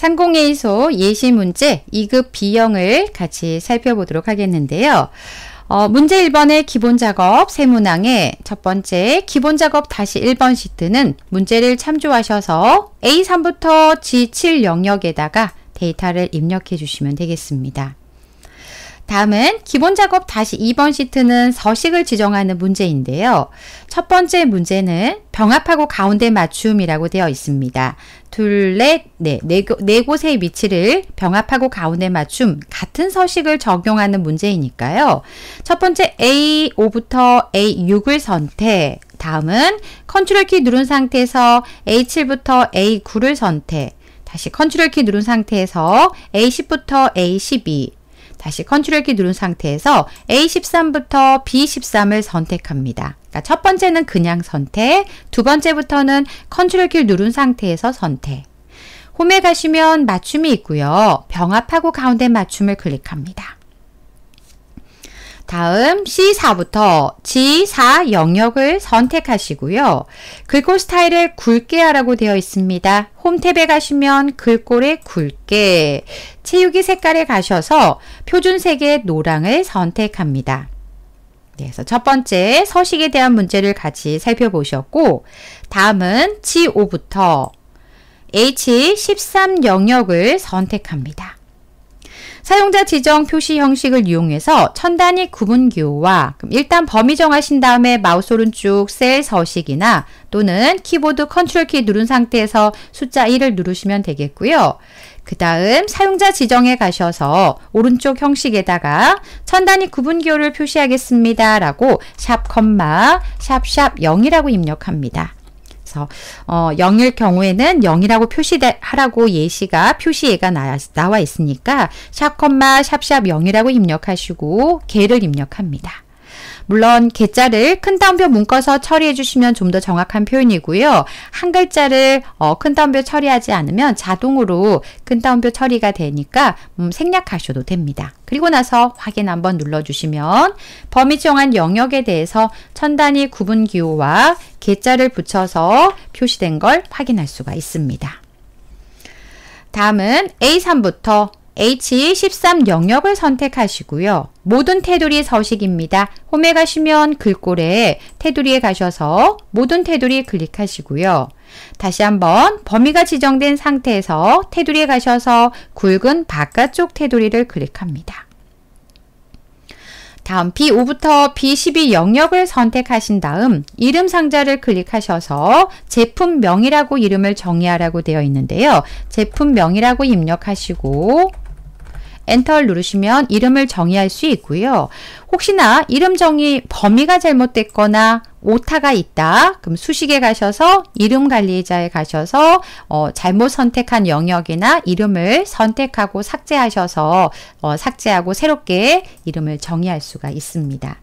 30A소 예시 문제 2급 B형을 같이 살펴보도록 하겠는데요. 어, 문제 1번의 기본 작업 세문항의 첫 번째 기본 작업 다시 1번 시트는 문제를 참조하셔서 A3부터 G7 영역에다가 데이터를 입력해 주시면 되겠습니다. 다음은 기본 작업 다시 2번 시트는 서식을 지정하는 문제인데요. 첫 번째 문제는 병합하고 가운데 맞춤이라고 되어 있습니다. 둘, 넷, 네, 네, 네 곳의 위치를 병합하고 가운데 맞춤 같은 서식을 적용하는 문제이니까요. 첫 번째 A5부터 A6을 선택. 다음은 컨트롤 키 누른 상태에서 A7부터 A9를 선택. 다시 컨트롤 키 누른 상태에서 A10부터 A12, 다시 컨트롤 키 누른 상태에서 A13부터 B13을 선택합니다. 그러니까 첫 번째는 그냥 선택, 두 번째부터는 컨트롤 키를 누른 상태에서 선택. 홈에 가시면 맞춤이 있고요. 병합하고 가운데 맞춤을 클릭합니다. 다음 C4부터 G4 영역을 선택하시고요. 글꼴 스타일을 굵게 하라고 되어 있습니다. 홈 탭에 가시면 글꼴의 굵게, 채우기 색깔에 가셔서 표준색의 노랑을 선택합니다. 네, 그래서 첫 번째 서식에 대한 문제를 같이 살펴보셨고 다음은 G5부터 H13 영역을 선택합니다. 사용자 지정 표시 형식을 이용해서 천단위 구분 기호와 일단 범위 정하신 다음에 마우스 오른쪽 셀 서식이나 또는 키보드 컨트롤 키 누른 상태에서 숫자 1을 누르시면 되겠고요. 그 다음 사용자 지정에 가셔서 오른쪽 형식에다가 천단위 구분 기호를 표시하겠습니다. 라고 샵, 컴마, 샵, 샵 0이라고 입력합니다. 그래서 어, 0일 경우에는 0이라고 표시하라고 예시가 표시예가 나, 나와 있으니까 샵 콤마 샵샵 0이라고 입력하시고 개를 입력합니다. 물론 개자를 큰 따옴표 묶어서 처리해 주시면 좀 더 정확한 표현이고요. 한 글자를 어, 큰 따옴표 처리하지 않으면 자동으로 큰 따옴표 처리가 되니까 음, 생략하셔도 됩니다. 그리고 나서 확인 한번 눌러주시면 범위 정한 영역에 대해서 천 단위 구분 기호와 개자를 붙여서 표시된 걸 확인할 수가 있습니다. 다음은 A3부터 H13 영역을 선택하시고요. 모든 테두리 서식입니다. 홈에 가시면 글꼴에 테두리에 가셔서 모든 테두리 클릭하시고요. 다시 한번 범위가 지정된 상태에서 테두리에 가셔서 굵은 바깥쪽 테두리를 클릭합니다. 다음 B5부터 B12 영역을 선택하신 다음 이름 상자를 클릭하셔서 제품명이라고 이름을 정의하라고 되어 있는데요. 제품명이라고 입력하시고 엔터를 누르시면 이름을 정의할 수 있고요. 혹시나 이름 정의 범위가 잘못됐거나 오타가 있다. 그럼 수식에 가셔서 이름 관리자에 가셔서 어, 잘못 선택한 영역이나 이름을 선택하고 삭제하셔서 어, 삭제하고 새롭게 이름을 정의할 수가 있습니다.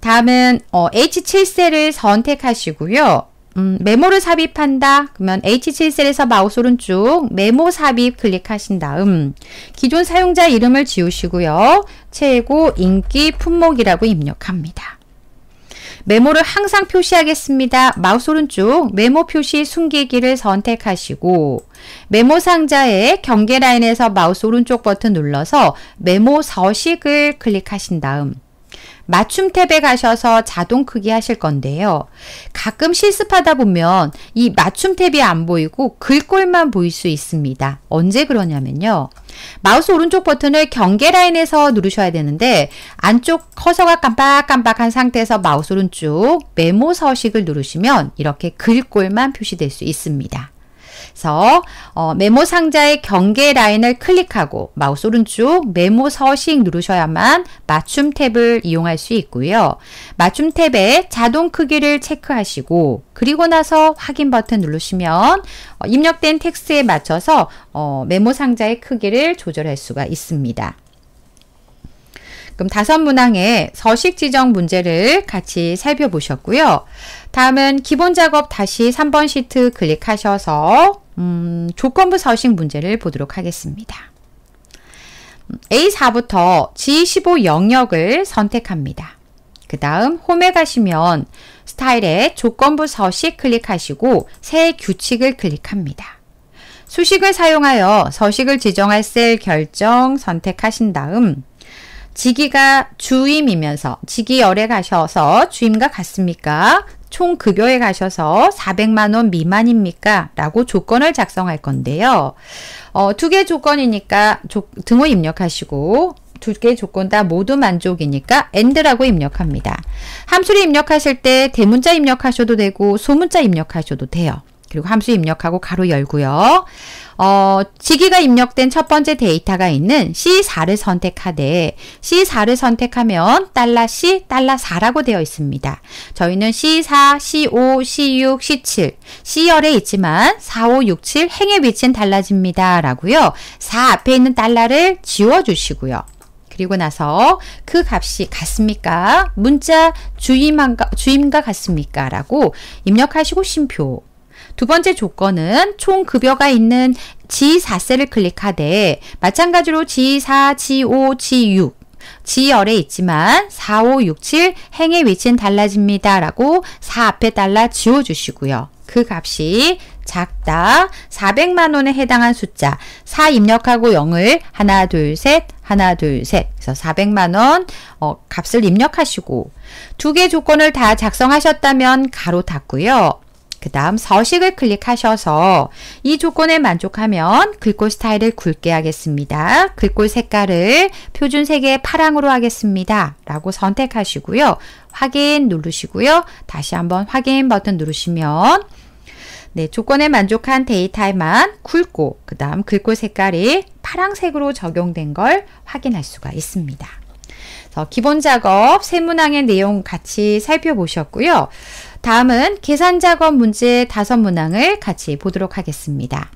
다음은 어, H7셀을 선택하시고요. 음, 메모를 삽입한다. 그러면 H7셀에서 마우스 오른쪽 메모 삽입 클릭하신 다음 기존 사용자 이름을 지우시고요. 최고 인기 품목이라고 입력합니다. 메모를 항상 표시하겠습니다. 마우스 오른쪽 메모 표시 숨기기를 선택하시고 메모 상자의 경계 라인에서 마우스 오른쪽 버튼 눌러서 메모 서식을 클릭하신 다음 맞춤 탭에 가셔서 자동 크기 하실 건데요. 가끔 실습하다 보면 이 맞춤 탭이 안 보이고 글꼴만 보일 수 있습니다. 언제 그러냐면요. 마우스 오른쪽 버튼을 경계 라인에서 누르셔야 되는데 안쪽 커서가 깜빡깜빡한 상태에서 마우스 오른쪽 메모 서식을 누르시면 이렇게 글꼴만 표시될 수 있습니다. 그래서 어, 메모 상자의 경계 라인을 클릭하고 마우스 오른쪽 메모 서식 누르셔야만 맞춤 탭을 이용할 수 있고요. 맞춤 탭에 자동 크기를 체크하시고 그리고 나서 확인 버튼 누르시면 어, 입력된 텍스트에 맞춰서 어, 메모 상자의 크기를 조절할 수가 있습니다. 그럼 다섯 문항의 서식 지정 문제를 같이 살펴보셨고요. 다음은 기본 작업 다시 3번 시트 클릭하셔서 음, 조건부 서식 문제를 보도록 하겠습니다. A4부터 G15 영역을 선택합니다. 그 다음 홈에 가시면 스타일에 조건부 서식 클릭하시고 새 규칙을 클릭합니다. 수식을 사용하여 서식을 지정할 셀 결정 선택하신 다음 지기가 주임이면서 지기열에 가셔서 주임과 같습니까? 총 급여에 가셔서 400만원 미만입니까? 라고 조건을 작성할 건데요. 어, 두개 조건이니까 조, 등호 입력하시고 두개 조건 다 모두 만족이니까 엔드라고 입력합니다. 함수를 입력하실 때 대문자 입력하셔도 되고 소문자 입력하셔도 돼요. 그리고 함수 입력하고 가로 열고요. 어, 지기가 입력된 첫 번째 데이터가 있는 C4를 선택하되 C4를 선택하면 달러 $C, 달러 $4라고 되어 있습니다. 저희는 C4, C5, C6, C7, C열에 있지만 4, 5, 6, 7 행의 위치는 달라집니다. 라고요. 4 앞에 있는 달러를 지워주시고요. 그리고 나서 그 값이 같습니까? 문자 주임과 같습니까? 라고 입력하시고 심표 두 번째 조건은 총 급여가 있는 g 4세를 클릭하되 마찬가지로 G4, G5, G6 지열에 있지만 4, 5, 6, 7 행의 위치는 달라집니다. 라고 4 앞에 달라 지워주시고요. 그 값이 작다 400만원에 해당한 숫자 4 입력하고 0을 하나 둘셋 하나 둘셋 그래서 400만원 어, 값을 입력하시고 두 개 조건을 다 작성하셨다면 가로 닫고요 그 다음 서식을 클릭하셔서 이 조건에 만족하면 글꼴 스타일을 굵게 하겠습니다. 글꼴 색깔을 표준색의 파랑으로 하겠습니다. 라고 선택하시고요. 확인 누르시고요. 다시 한번 확인 버튼 누르시면 네, 조건에 만족한 데이터에만 굵고 그 다음 글꼴 색깔이 파랑색으로 적용된 걸 확인할 수가 있습니다. 기본 작업, 세문항의 내용 같이 살펴보셨고요. 다음은 계산 작업 문제 다섯 문항을 같이 보도록 하겠습니다.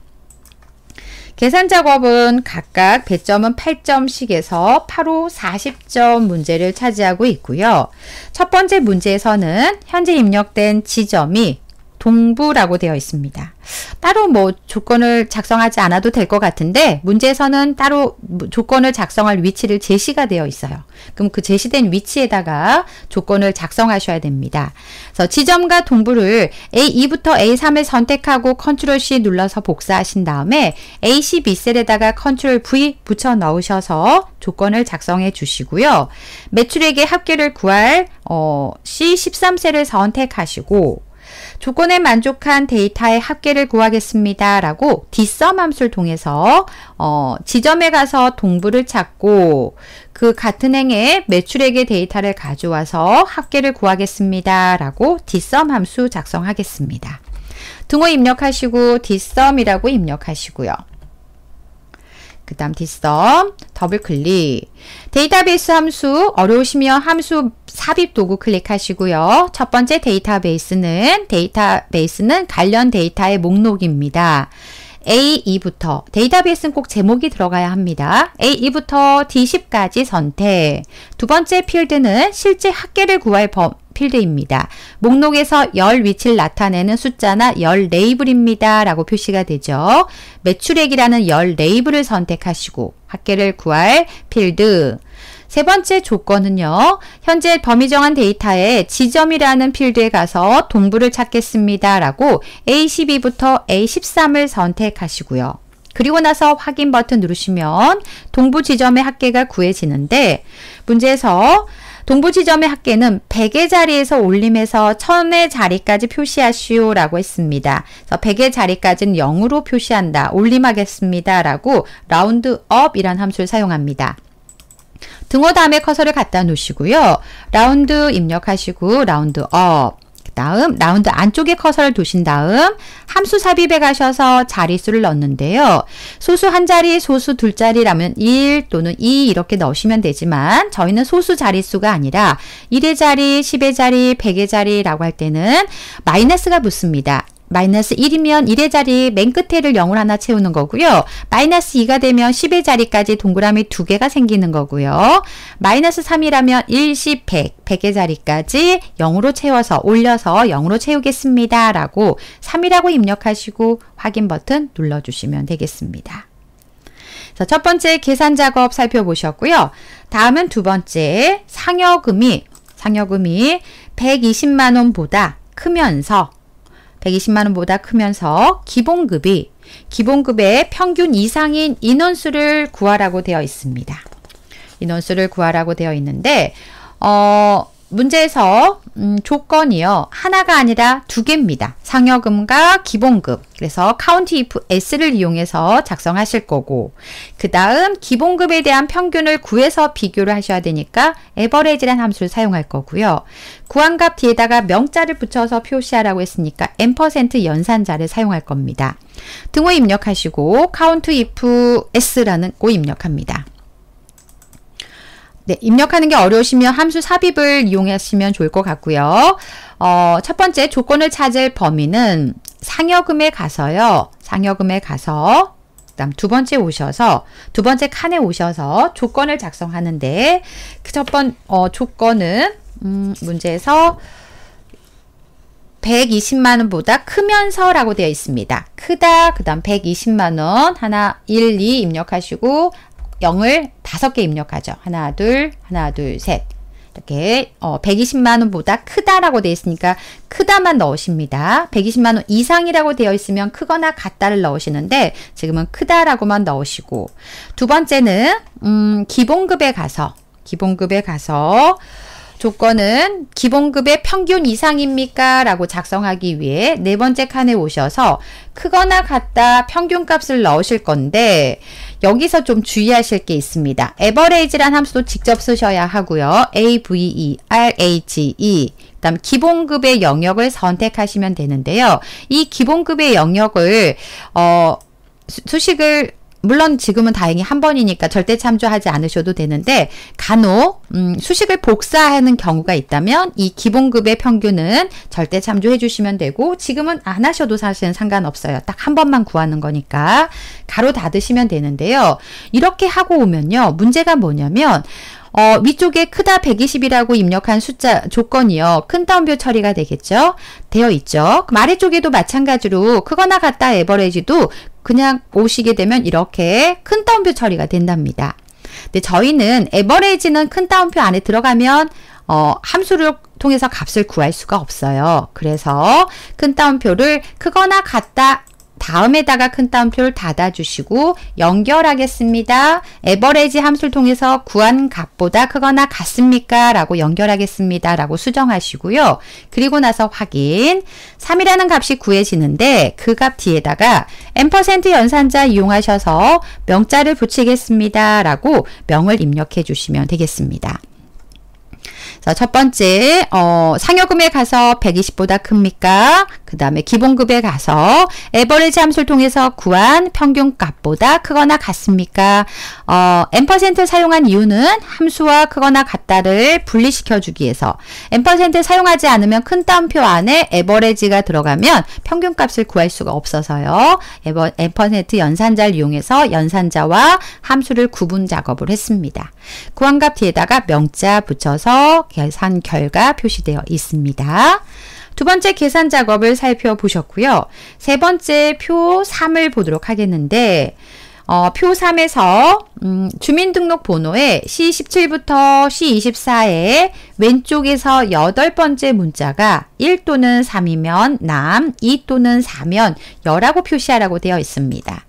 계산 작업은 각각 배점은 8점씩에서 8호 40점 문제를 차지하고 있고요. 첫 번째 문제에서는 현재 입력된 지점이 동부라고 되어 있습니다. 따로 뭐 조건을 작성하지 않아도 될 것 같은데 문제에서는 따로 뭐 조건을 작성할 위치를 제시가 되어 있어요. 그럼 그 제시된 위치에다가 조건을 작성하셔야 됩니다. 그래서 지점과 동부를 A2부터 A3을 선택하고 컨트롤 C 눌러서 복사하신 다음에 A12셀에다가 컨트롤 V 붙여 넣으셔서 조건을 작성해 주시고요. 매출액의 합계를 구할 어, C13셀을 선택하시고 조건에 만족한 데이터의 합계를 구하겠습니다. 라고 뒷섬 함수를 통해서 어, 지점에 가서 동부를 찾고 그 같은 행의 매출액의 데이터를 가져와서 합계를 구하겠습니다. 라고 뒷섬 함수 작성하겠습니다. 등호 입력하시고 뒷섬이라고 입력하시고요. 그 다음 디섬 더블 클릭 데이터베이스 함수 어려우시면 함수 삽입 도구 클릭하시고요. 첫 번째 데이터베이스는 데이터베이스는 관련 데이터의 목록입니다. A2부터 데이터베이스는 꼭 제목이 들어가야 합니다. A2부터 D10까지 선택 두 번째 필드는 실제 학계를 구할 범 필드입니다. 목록에서 열 위치를 나타내는 숫자나 열 레이블입니다. 라고 표시가 되죠. 매출액이라는 열 레이블을 선택하시고 학계를 구할 필드. 세 번째 조건은요. 현재 범위 정한 데이터에 지점이라는 필드에 가서 동부를 찾겠습니다. 라고 A12부터 A13을 선택하시고요. 그리고 나서 확인 버튼 누르시면 동부 지점의 합계가 구해지는데 문제에서 동부지점의 학계는 100의 자리에서 올림해서 1000의 자리까지 표시하시오 라고 했습니다. 그래서 100의 자리까지는 0으로 표시한다. 올림하겠습니다. 라고 라운드 업이란 함수를 사용합니다. 등호 다음에 커서를 갖다 놓으시고요. 라운드 입력하시고 라운드 업 다음 라운드 안쪽에 커서를 두신 다음 함수 삽입에 가셔서 자릿수를 넣는데요. 소수 한 자리, 소수 둘 자리라면 1 또는 2 이렇게 넣으시면 되지만 저희는 소수 자릿수가 아니라 1의 자리, 10의 자리, 100의 자리라고 할 때는 마이너스가 붙습니다. 마이너스 1이면 1의 자리 맨 끝에를 0으로 하나 채우는 거고요. 마이너스 2가 되면 10의 자리까지 동그라미 두 개가 생기는 거고요. 마이너스 3이라면 1, 10, 100, 100의 자리까지 0으로 채워서 올려서 0으로 채우겠습니다. 라고 3이라고 입력하시고 확인 버튼 눌러주시면 되겠습니다. 첫 번째 계산 작업 살펴보셨고요. 다음은 두 번째 상여금이 상여금이 120만 원보다 크면서 120만 원보다 크면서 기본급이 기본급의 평균 이상인 인원수를 구하라고 되어 있습니다. 인원수를 구하라고 되어 있는데 어, 문제에서 음, 조건이요. 하나가 아니라 두 개입니다. 상여금과 기본급. 그래서 count if s를 이용해서 작성하실 거고 그 다음 기본급에 대한 평균을 구해서 비교를 하셔야 되니까 a v 에버레이지란 함수를 사용할 거고요. 구한값 뒤에다가 명자를 붙여서 표시하라고 했으니까 n% 연산자를 사용할 겁니다. 등호 입력하시고 count if s라는 고 입력합니다. 네, 입력하는 게 어려우시면 함수 삽입을 이용하시면 좋을 것 같고요. 어, 첫 번째 조건을 찾을 범위는 상여금에 가서요. 상여금에 가서 그다음 두 번째 오셔서 두 번째 칸에 오셔서 조건을 작성하는데 그첫번 어, 조건은 음, 문제에서 120만 원보다 크면서 라고 되어 있습니다. 크다 그 다음 120만 원 하나 1, 2 입력하시고 0을 5개 입력하죠. 하나, 둘, 하나, 둘, 셋. 이렇게 어, 120만원보다 크다라고 되어 있으니까 크다만 넣으십니다. 120만원 이상이라고 되어 있으면 크거나 같다를 넣으시는데 지금은 크다라고만 넣으시고 두 번째는 음, 기본급에 가서 기본급에 가서 조건은 기본급의 평균 이상입니까? 라고 작성하기 위해 네 번째 칸에 오셔서 크거나 같다 평균값을 넣으실 건데 여기서 좀 주의하실 게 있습니다. a v e r a 란 함수도 직접 쓰셔야 하고요. a v e r a e 그다음 기본급의 영역을 선택하시면 되는데요. 이 기본급의 영역을 어 수식을 물론 지금은 다행히 한 번이니까 절대 참조하지 않으셔도 되는데 간혹 음, 수식을 복사하는 경우가 있다면 이 기본급의 평균은 절대 참조해 주시면 되고 지금은 안 하셔도 사실은 상관없어요. 딱 한 번만 구하는 거니까 가로 닫으시면 되는데요. 이렇게 하고 오면요. 문제가 뭐냐면 어, 위쪽에 크다 120이라고 입력한 숫자 조건이요. 큰 다운표 처리가 되겠죠? 되어 있죠? 그럼 아래쪽에도 마찬가지로 크거나 같다 에버레지도 그냥 오시게 되면 이렇게 큰 따옴표 처리가 된답니다. 근데 저희는 에버레이지는 큰 따옴표 안에 들어가면 어, 함수를 통해서 값을 구할 수가 없어요. 그래서 큰 따옴표를 크거나 같다 다음에다가 큰 따옴표를 닫아주시고 연결하겠습니다. 에버레지 함수를 통해서 구한 값보다 크거나 같습니까? 라고 연결하겠습니다. 라고 수정하시고요. 그리고 나서 확인 3이라는 값이 구해지는데 그 값 뒤에다가 n% 연산자 이용하셔서 명자를 붙이겠습니다. 라고 명을 입력해 주시면 되겠습니다. 자, 첫 번째, 어, 상여금에 가서 120보다 큽니까? 그 다음에 기본급에 가서 에버리지 함수를 통해서 구한 평균값보다 크거나 같습니까? 어, n% 사용한 이유는 함수와 크거나 같다를 분리시켜 주기 위해서 n% 사용하지 않으면 큰 따옴표 안에 에버리지가 들어가면 평균값을 구할 수가 없어서요. 에버, n% 연산자를 이용해서 연산자와 함수를 구분 작업을 했습니다. 구한값 뒤에다가 명자 붙여서 계산 결과 표시되어 있습니다. 두 번째 계산 작업을 살펴보셨고요. 세 번째 표 3을 보도록 하겠는데 어, 표 3에서 음, 주민등록번호에 C17부터 C24에 왼쪽에서 여덟 번째 문자가 1 또는 3이면 남, 2 또는 4면 여라고 표시하라고 되어 있습니다.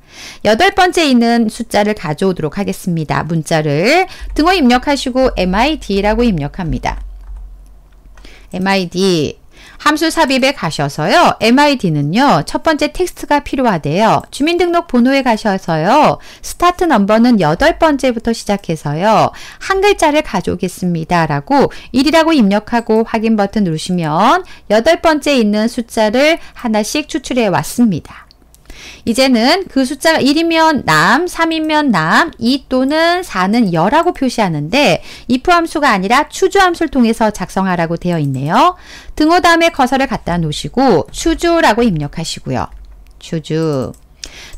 여덟 번째 있는 숫자를 가져오도록 하겠습니다. 문자를 등호 입력하시고 MID라고 입력합니다. MID 함수 삽입에 가셔서요. MID는요. 첫 번째 텍스트가 필요하대요. 주민등록번호에 가셔서요. 스타트 넘버는 여덟 번째부터 시작해서요. 한 글자를 가져오겠습니다. 라고 1이라고 입력하고 확인 버튼 누르시면 여덟 번째 있는 숫자를 하나씩 추출해 왔습니다. 이제는 그 숫자가 1이면 남, 3이면 남, 2 또는 4는 여라고 표시하는데 if 함수가 아니라 추주 함수를 통해서 작성하라고 되어 있네요. 등호 다음에 커서를 갖다 놓으시고 추주라고 입력하시고요. 추주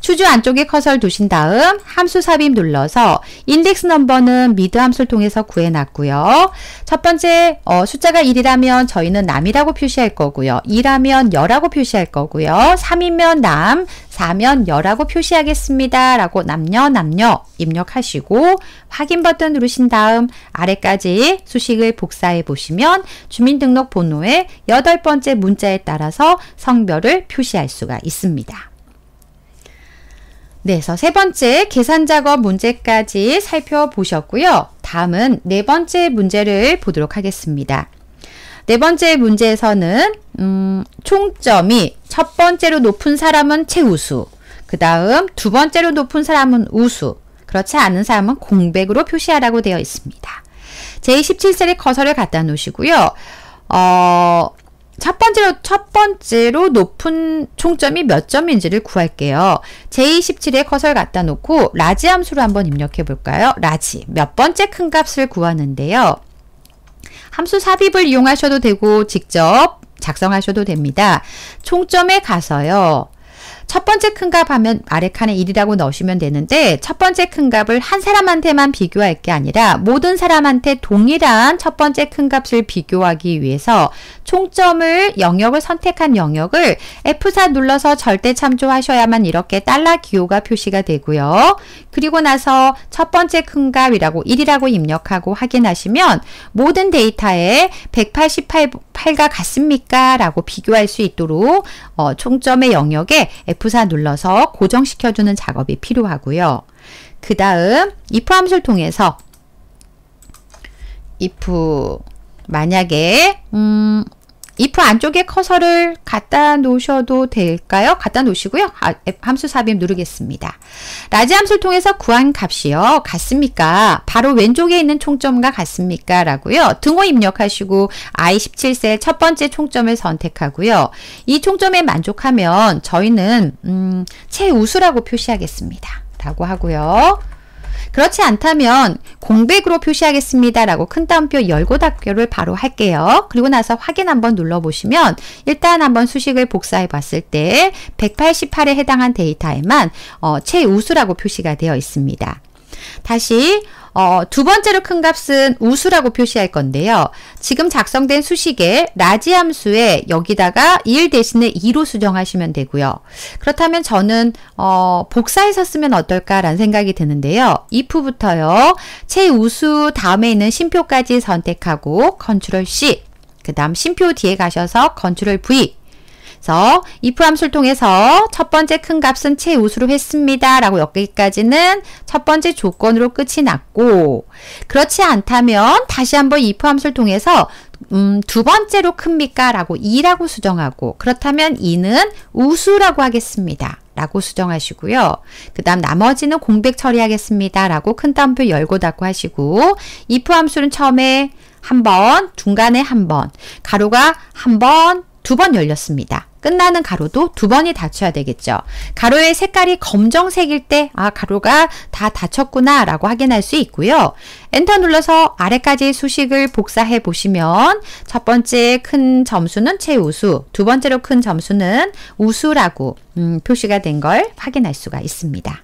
추주 안쪽에 커서를 두신 다음 함수 삽입 눌러서 인덱스 넘버는 미드 함수를 통해서 구해놨고요. 첫 번째 어, 숫자가 1이라면 저희는 남이라고 표시할 거고요. 2라면 여라고 표시할 거고요. 3이면 남, 4면 여라고 표시하겠습니다. 라고 남녀 남녀 입력하시고 확인 버튼 누르신 다음 아래까지 수식을 복사해 보시면 주민등록번호의 여덟 번째 문자에 따라서 성별을 표시할 수가 있습니다. 네, 그래서 세 번째 계산 작업 문제까지 살펴보셨고요. 다음은 네 번째 문제를 보도록 하겠습니다. 네 번째 문제에서는 음, 총점이 첫 번째로 높은 사람은 최우수, 그 다음 두 번째로 높은 사람은 우수, 그렇지 않은 사람은 공백으로 표시하라고 되어 있습니다. 제2 7셀에 커서를 갖다 놓으시고요. 어, 첫 번째로, 첫 번째로 높은 총점이 몇 점인지를 구할게요. J17에 커서를 갖다 놓고 라지 함수로 한번 입력해 볼까요? 라지, 몇 번째 큰 값을 구하는데요. 함수 삽입을 이용하셔도 되고 직접 작성하셔도 됩니다. 총점에 가서요. 첫 번째 큰 값 하면 아래 칸에 1이라고 넣으시면 되는데 첫 번째 큰 값을 한 사람한테만 비교할 게 아니라 모든 사람한테 동일한 첫 번째 큰 값을 비교하기 위해서 총점을 영역을 선택한 영역을 F4 눌러서 절대 참조하셔야만 이렇게 달러 기호가 표시가 되고요. 그리고 나서 첫 번째 큰 값이라고 1이라고 입력하고 확인하시면 모든 데이터에 188과 같습니까? 라고 비교할 수 있도록 어, 총점의 영역에 F4 눌러서 고정시켜주는 작업이 필요하고요. 그 다음 if 함수를 통해서 if 만약에 음, if 안쪽에 커서를 갖다 놓으셔도 될까요? 갖다 놓으시고요. 아, 함수 삽입 누르겠습니다. 라지 함수를 통해서 구한 값이요. 같습니까? 바로 왼쪽에 있는 총점과 같습니까? 라고요. 등호 입력하시고 I17셀 첫 번째 총점을 선택하고요. 이 총점에 만족하면 저희는 음, 최우수라고 표시하겠습니다. 라고 하고요. 그렇지 않다면 공백으로 표시하겠습니다. 라고 큰 따옴표 열고 닫기를 바로 할게요. 그리고 나서 확인 한번 눌러보시면 일단 한번 수식을 복사해 봤을 때 188에 해당한 데이터에만 어, 최우수라고 표시가 되어 있습니다. 다시 어, 두 번째로 큰 값은 우수라고 표시할 건데요. 지금 작성된 수식에 라지 함수에 여기다가 1 대신에 2로 수정하시면 되고요. 그렇다면 저는 어, 복사해서 쓰면 어떨까라는 생각이 드는데요. if부터요. 최우수 다음에 있는 심표까지 선택하고 컨트롤 C 그 다음 심표 뒤에 가셔서 컨트롤 V 그래서 if 함수를 통해서 첫 번째 큰 값은 최우수로 했습니다. 라고 여기까지는 첫 번째 조건으로 끝이 났고 그렇지 않다면 다시 한번 if 함수를 통해서 음, 두 번째로 큽니까? 라고 2라고 수정하고 그렇다면 2는 우수라고 하겠습니다. 라고 수정하시고요. 그 다음 나머지는 공백 처리하겠습니다. 라고 큰 따옴표 열고 닫고 하시고 if 함수는 처음에 한 번, 중간에 한 번, 가로가 한 번, 두 번 열렸습니다. 끝나는 가로도 두 번이 닫혀야 되겠죠. 가로의 색깔이 검정색일 때 아, 가로가 다 닫혔구나 라고 확인할 수 있고요. 엔터 눌러서 아래까지 수식을 복사해 보시면 첫 번째 큰 점수는 최우수, 두 번째로 큰 점수는 우수라고 음, 표시가 된 걸 확인할 수가 있습니다.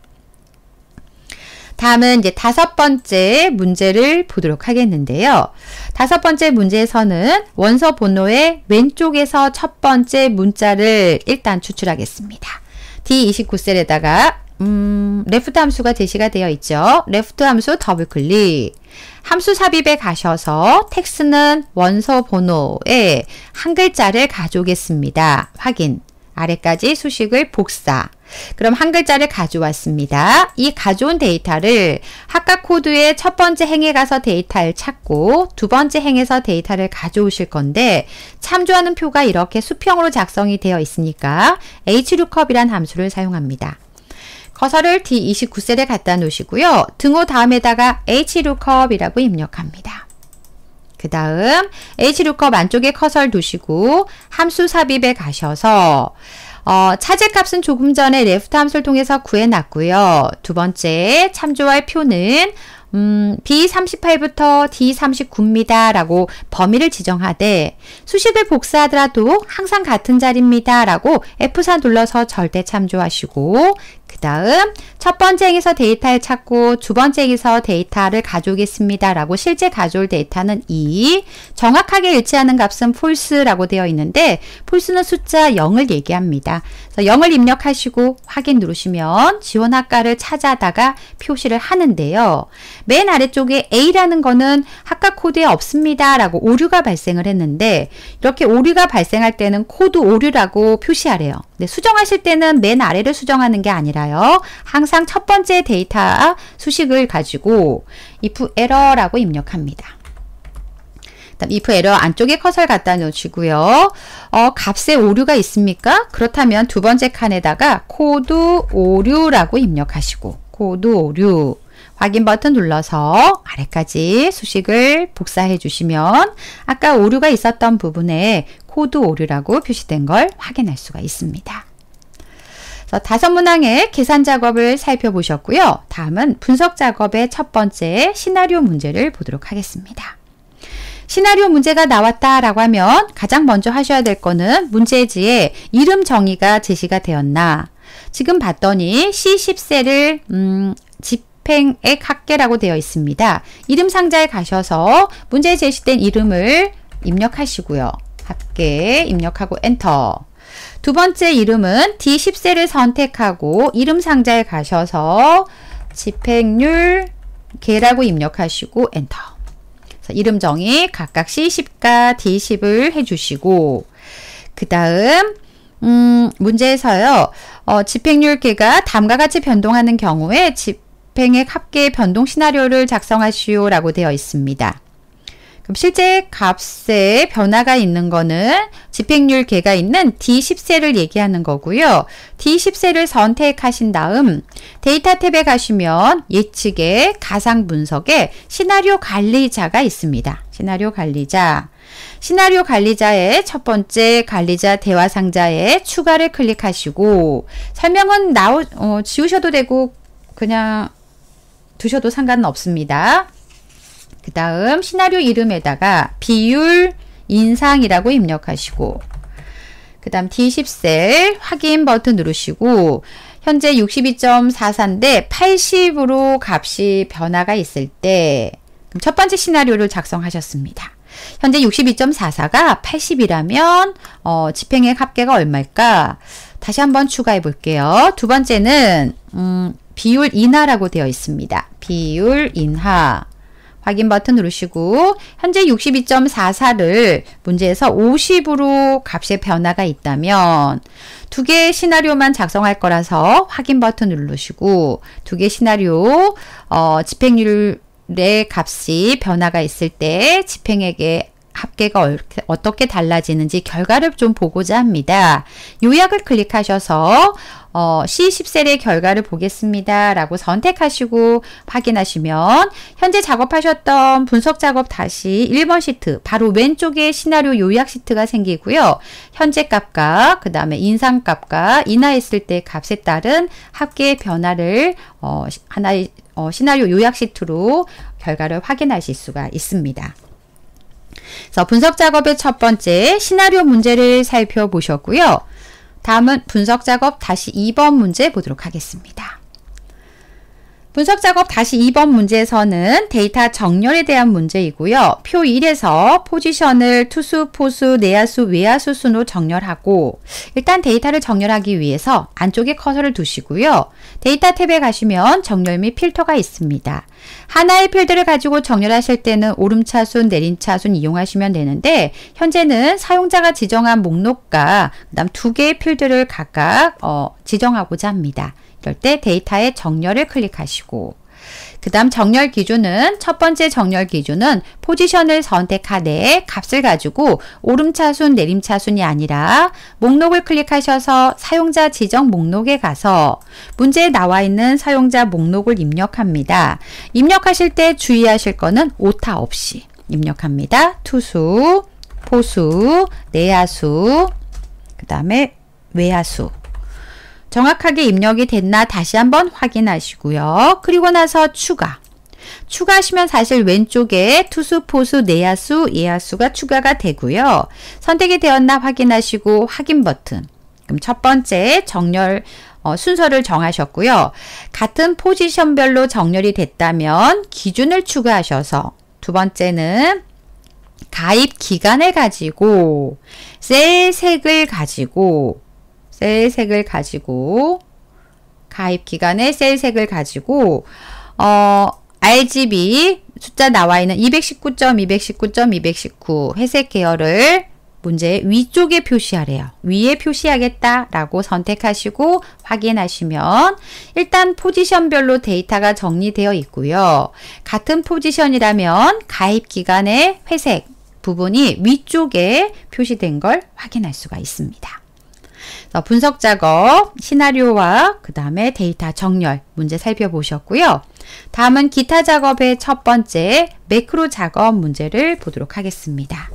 다음은 이제 다섯 번째 문제를 보도록 하겠는데요. 다섯 번째 문제에서는 원서 번호의 왼쪽에서 첫 번째 문자를 일단 추출하겠습니다. D29셀에다가 음, 레프트 함수가 제시가 되어 있죠. 레프트 함수 더블 클릭. 함수 삽입에 가셔서 텍스는 원서 번호에 한 글자를 가져오겠습니다. 확인. 아래까지 수식을 복사. 그럼 한 글자를 가져왔습니다. 이 가져온 데이터를 학과 코드의 첫 번째 행에 가서 데이터를 찾고 두 번째 행에서 데이터를 가져오실 건데 참조하는 표가 이렇게 수평으로 작성이 되어 있으니까 hlookup이란 함수를 사용합니다. 커서를 D29셀에 갖다 놓으시고요. 등호 다음에다가 hlookur이라고 입력합니다. 그 다음 hlookup 안쪽에 커서를 두시고 함수 삽입에 가셔서 어, 차제값은 조금 전에 레프트 함수를 통해서 구해놨고요. 두 번째 참조할 표는 음, B38부터 D39입니다. 라고 범위를 지정하되 수식을 복사하더라도 항상 같은 자리입니다. 라고 F4 눌러서 절대 참조하시고 그 다음 첫 번째 행에서 데이터를 찾고 두 번째 행에서 데이터를 가져오겠습니다. 라고 실제 가져올 데이터는 2 정확하게 일치하는 값은 false라고 되어 있는데 false는 숫자 0을 얘기합니다. 0을 입력하시고 확인 누르시면 지원 학과를 찾아다가 표시를 하는데요. 맨 아래쪽에 A라는 거는 학과 코드에 없습니다. 라고 오류가 발생을 했는데 이렇게 오류가 발생할 때는 코드 오류라고 표시하래요. 네, 수정하실 때는 맨 아래를 수정하는 게 아니라요. 항상 첫 번째 데이터 수식을 가지고 if error라고 입력합니다. 다음 if 에러 안쪽에 커서를 갖다 놓으시고요. 어, 값에 오류가 있습니까? 그렇다면 두 번째 칸에다가 코드 오류라고 입력하시고 코드 오류 확인 버튼 눌러서 아래까지 수식을 복사해 주시면 아까 오류가 있었던 부분에 코드 오류라고 표시된 걸 확인할 수가 있습니다. 다섯 문항의 계산 작업을 살펴보셨고요. 다음은 분석 작업의 첫 번째 시나리오 문제를 보도록 하겠습니다. 시나리오 문제가 나왔다라고 하면 가장 먼저 하셔야 될 거는 문제지에 이름 정의가 제시가 되었나. 지금 봤더니 C10세를 음, 집행액 학계라고 되어 있습니다. 이름 상자에 가셔서 문제에 제시된 이름을 입력하시고요. 학계 입력하고 엔터. 두 번째 이름은 D10세를 선택하고 이름 상자에 가셔서 집행률 계라고 입력하시고 엔터. 이름 정의 각각 C10과 D10을 해주시고 그 다음 음, 문제에서요. 어, 집행률계가 다음과 같이 변동하는 경우에 집행액 합계 변동 시나리오를 작성하시오라고 되어 있습니다. 그럼 실제 값에 변화가 있는 거는 집행률 개가 있는 D10세를 얘기하는 거고요. D10세를 선택하신 다음 데이터 탭에 가시면 예측의 가상 분석에 시나리오 관리자가 있습니다. 시나리오 관리자. 시나리오 관리자의 첫 번째 관리자 대화 상자에 추가를 클릭하시고 설명은 나오 어, 지우셔도 되고 그냥 두셔도 상관은 없습니다. 그 다음 시나리오 이름에다가 비율 인상이라고 입력하시고 그 다음 D10셀 확인 버튼 누르시고 현재 62.44인데 80으로 값이 변화가 있을 때 첫 번째 시나리오를 작성하셨습니다. 현재 62.44가 80이라면 어, 집행액 합계가 얼마일까? 다시 한번 추가해 볼게요. 두 번째는 음, 비율 인하라고 되어 있습니다. 비율 인하 확인 버튼 누르시고 현재 62.44를 문제에서 50으로 값의 변화가 있다면 두 개의 시나리오만 작성할 거라서 확인 버튼 누르시고 두개의 시나리오 어, 집행률의 값이 변화가 있을 때 집행에게 합계가 어떻게 달라지는지 결과를 좀 보고자 합니다. 요약을 클릭하셔서 어, C10셀의 결과를 보겠습니다. 라고 선택하시고 확인하시면 현재 작업하셨던 분석 작업 다시 1번 시트 바로 왼쪽에 시나리오 요약 시트가 생기고요. 현재 값과 그 다음에 인상 값과 인하했을 때 값에 따른 합계 변화를 어, 하나의 어, 시나리오 요약 시트로 결과를 확인하실 수가 있습니다. 그래서 분석 작업의 첫 번째 시나리오 문제를 살펴보셨고요. 다음은 분석 작업 다시 2번 문제 보도록 하겠습니다. 분석 작업 다시 2번 문제에서는 데이터 정렬에 대한 문제이고요. 표 1에서 포지션을 투수, 포수, 내야수, 외야수 순으로 정렬하고 일단 데이터를 정렬하기 위해서 안쪽에 커서를 두시고요. 데이터 탭에 가시면 정렬 및 필터가 있습니다. 하나의 필드를 가지고 정렬하실 때는 오름차순, 내림차순 이용하시면 되는데 현재는 사용자가 지정한 목록과 그다음 두 개의 필드를 각각 어, 지정하고자 합니다. 그럴 때 데이터의 정렬을 클릭하시고 그 다음 정렬 기준은 첫 번째 정렬 기준은 포지션을 선택하되 값을 가지고 오름차순 내림차순이 아니라 목록을 클릭하셔서 사용자 지정 목록에 가서 문제에 나와 있는 사용자 목록을 입력합니다. 입력하실 때 주의하실 것은 오타 없이 입력합니다. 투수, 포수, 내야수, 그 다음에 외야수 정확하게 입력이 됐나 다시 한번 확인하시고요. 그리고 나서 추가. 추가하시면 사실 왼쪽에 투수, 포수, 내야수, 예야수가 추가가 되고요. 선택이 되었나 확인하시고 확인 버튼. 그럼 첫 번째 정렬 어, 순서를 정하셨고요. 같은 포지션별로 정렬이 됐다면 기준을 추가하셔서 두 번째는 가입 기간을 가지고 셀 색을 가지고 셀 색을 가지고 가입 기간에 셀 색을 가지고 어 RGB 숫자 나와 있는 219.219.219 회색 계열을 문제 위쪽에 표시하래요. 위에 표시하겠다라고 선택하시고 확인하시면 일단 포지션별로 데이터가 정리되어 있고요. 같은 포지션이라면 가입 기간의 회색 부분이 위쪽에 표시된 걸 확인할 수가 있습니다. 어, 분석 작업, 시나리오와 그 다음에 데이터 정렬 문제 살펴보셨고요. 다음은 기타 작업의 첫 번째 매크로 작업 문제를 보도록 하겠습니다.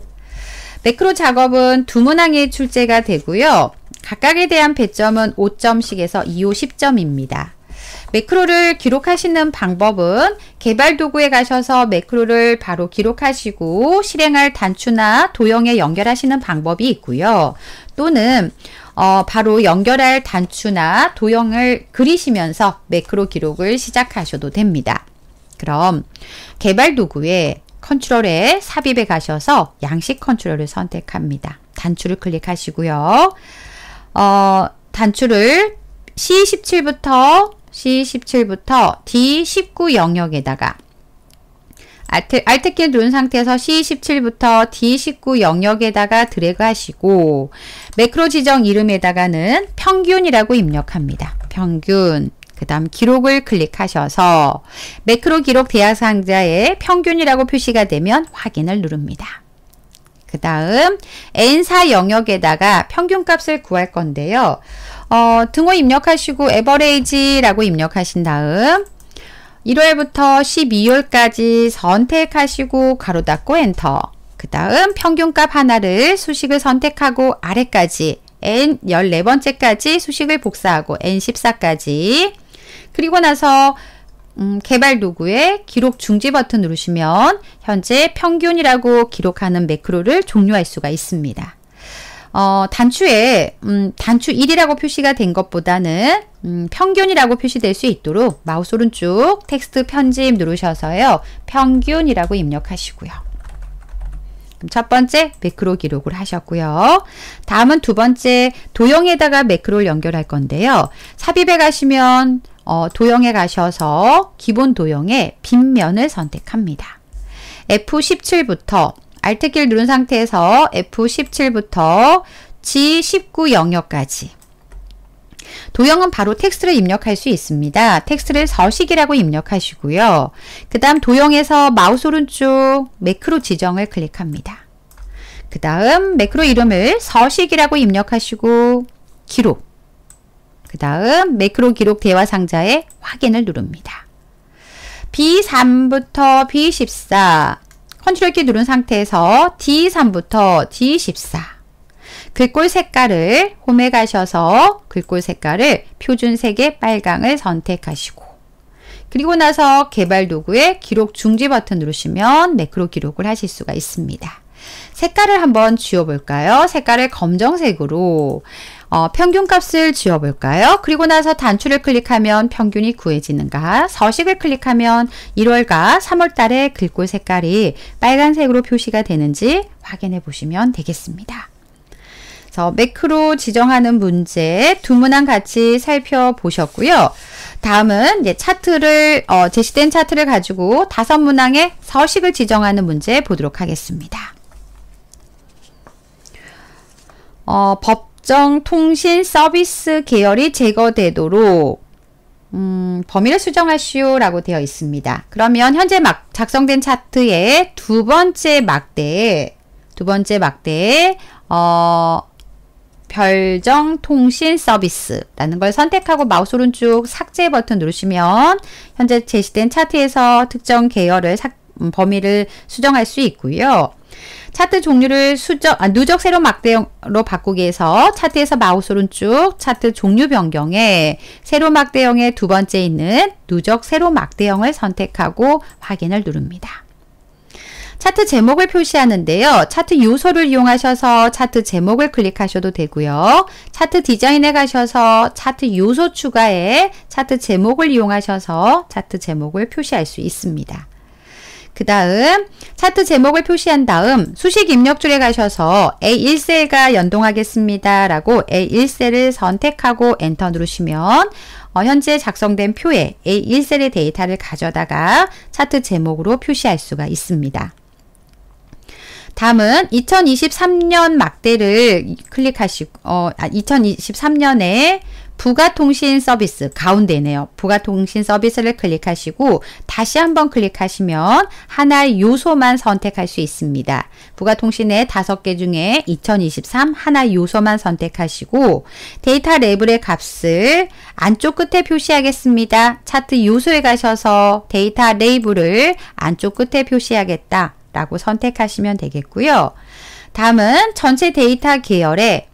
매크로 작업은 두 문항의 출제가 되고요. 각각에 대한 배점은 5점씩에서 2호 10점입니다. 매크로를 기록하시는 방법은 개발 도구에 가셔서 매크로를 바로 기록하시고 실행할 단추나 도형에 연결하시는 방법이 있고요. 또는 어, 바로 연결할 단추나 도형을 그리시면서 매크로 기록을 시작하셔도 됩니다. 그럼 개발 도구에 컨트롤에 삽입에 가셔서 양식 컨트롤을 선택합니다. 단추를 클릭하시고요. 어, 단추를 C17부터 C17부터 D19 영역에다가 알트키를 누른 상태에서 C17부터 D19 영역에다가 드래그 하시고 매크로 지정 이름에다가는 평균이라고 입력합니다. 평균 그 다음 기록을 클릭하셔서 매크로 기록 대학 상자에 평균이라고 표시가 되면 확인을 누릅니다. 그 다음 N4 영역에다가 평균값을 구할 건데요. 어, 등호 입력하시고 에버레이지라고 입력하신 다음 1월부터 12월까지 선택하시고 가로 닫고 엔터 그 다음 평균값 하나를 수식을 선택하고 아래까지 n 14번째까지 수식을 복사하고 n14까지 그리고 나서 음, 개발 도구에 기록 중지 버튼 누르시면 현재 평균이라고 기록하는 매크로를 종료할 수가 있습니다. 어, 단추에 음, 단추 1이라고 표시가 된 것보다는 음, 평균이라고 표시될 수 있도록 마우스 오른쪽 텍스트 편집 누르셔서요. 평균이라고 입력하시고요. 첫 번째 매크로 기록을 하셨고요. 다음은 두 번째 도형에다가 매크로를 연결할 건데요. 삽입에 가시면 어, 도형에 가셔서 기본 도형의 빗면을 선택합니다. F17부터 Alt키를 누른 상태에서 F17부터 G19 영역까지 도형은 바로 텍스트를 입력할 수 있습니다. 텍스트를 서식이라고 입력하시고요. 그 다음 도형에서 마우스 오른쪽 매크로 지정을 클릭합니다. 그 다음 매크로 이름을 서식이라고 입력하시고 기록 그 다음 매크로 기록 대화 상자에 확인을 누릅니다. B3부터 B14 컨트롤 키 누른 상태에서 D3부터 D14 글꼴 색깔을 홈에 가셔서 글꼴 색깔을 표준색의 빨강을 선택하시고 그리고 나서 개발 도구의 기록 중지 버튼 누르시면 매크로 기록을 하실 수가 있습니다. 색깔을 한번 지워볼까요? 색깔을 검정색으로 어, 평균값을 지워볼까요? 그리고 나서 단추를 클릭하면 평균이 구해지는가? 서식을 클릭하면 1월과 3월달의 글꼴 색깔이 빨간색으로 표시가 되는지 확인해 보시면 되겠습니다. 그래서 매크로 지정하는 문제 두 문항 같이 살펴보셨고요. 다음은 이제 차트를 어, 제시된 차트를 가지고 다섯 문항의 서식을 지정하는 문제 보도록 하겠습니다. 어, 법정 통신 서비스 계열이 제거되도록 음, 범위를 수정하시오라고 되어 있습니다. 그러면 현재 막 작성된 차트의 두 번째 막대두 번째 막대 어, 별정 통신 서비스라는 걸 선택하고 마우스 오른쪽 삭제 버튼 누르시면 현재 제시된 차트에서 특정 계열을 삭, 음, 범위를 수정할 수 있고요. 차트 종류를 수적, 아, 누적 세로 막대형으로 바꾸기 위해서 차트에서 마우스 오른쪽 차트 종류 변경에 세로 막대형의 두 번째 있는 누적 세로 막대형을 선택하고 확인을 누릅니다. 차트 제목을 표시하는데요. 차트 요소를 이용하셔서 차트 제목을 클릭하셔도 되고요. 차트 디자인에 가셔서 차트 요소 추가에 차트 제목을 이용하셔서 차트 제목을 표시할 수 있습니다. 그 다음 차트 제목을 표시한 다음 수식 입력줄에 가셔서 A1셀과 연동하겠습니다. 라고 A1셀을 선택하고 엔터 누르시면 어, 현재 작성된 표에 A1셀의 데이터를 가져다가 차트 제목으로 표시할 수가 있습니다. 다음은 2023년 막대를 클릭하시고 어, 2023년에 아, 부가통신 서비스 가운데네요. 부가통신 서비스를 클릭하시고 다시 한번 클릭하시면 하나의 요소만 선택할 수 있습니다. 부가통신의 다섯 개 중에 2023 하나 의 요소만 선택하시고 데이터 레벨의 값을 안쪽 끝에 표시하겠습니다. 차트 요소에 가셔서 데이터 레이블을 안쪽 끝에 표시하겠다. 라고 선택하시면 되겠고요. 다음은 전체 데이터 계열에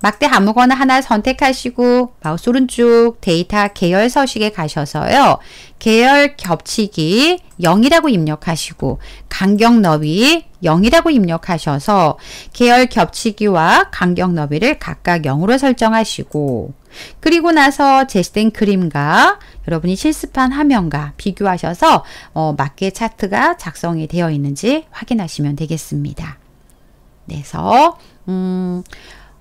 막대 아무거나 하나 선택하시고 마우스 오른쪽 데이터 계열 서식에 가셔서요. 계열 겹치기 0이라고 입력하시고 간격 너비 0이라고 입력하셔서 계열 겹치기와 간격 너비를 각각 0으로 설정하시고 그리고 나서 제시된 그림과 여러분이 실습한 화면과 비교하셔서 어, 맞게 차트가 작성이 되어 있는지 확인하시면 되겠습니다. 그래서 음,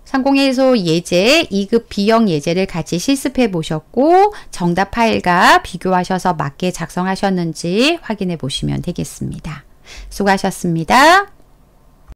상공해소 예제 2급 B형 예제를 같이 실습해 보셨고 정답 파일과 비교하셔서 맞게 작성하셨는지 확인해 보시면 되겠습니다. 수고하셨습니다.